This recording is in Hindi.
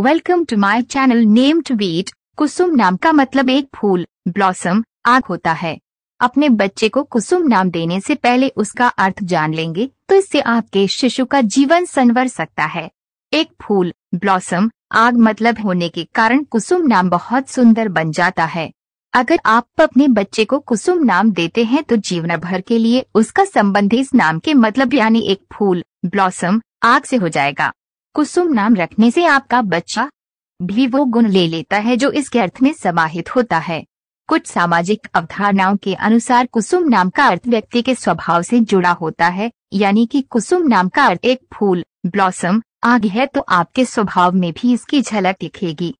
welcome to my channel name to beat Kusum नाम का मतलब एक फूल ब्लॉसम आग होता है अपने बच्चे को कुसुम नाम देने से पहले उसका अर्थ जान लेंगे तो इससे आपके शिशु का जीवन संवर सकता है एक फूल ब्लॉसम आग मतलब होने के कारण कुसुम नाम बहुत सुंदर बन जाता है अगर आप अपने बच्चे को कुसुम नाम देते हैं तो जीवन भर के लिए उसका संबंध इस नाम के मतलब यानी एक फूल ब्लॉसम आग से हो जाएगा कुसुम नाम रखने से आपका बच्चा भी वो गुण ले लेता है जो इसके अर्थ में समाहित होता है कुछ सामाजिक अवधारणाओं के अनुसार कुसुम नाम का अर्थ व्यक्ति के स्वभाव से जुड़ा होता है यानी कि कुसुम नाम का अर्थ एक फूल ब्लॉसम आग है तो आपके स्वभाव में भी इसकी झलक दिखेगी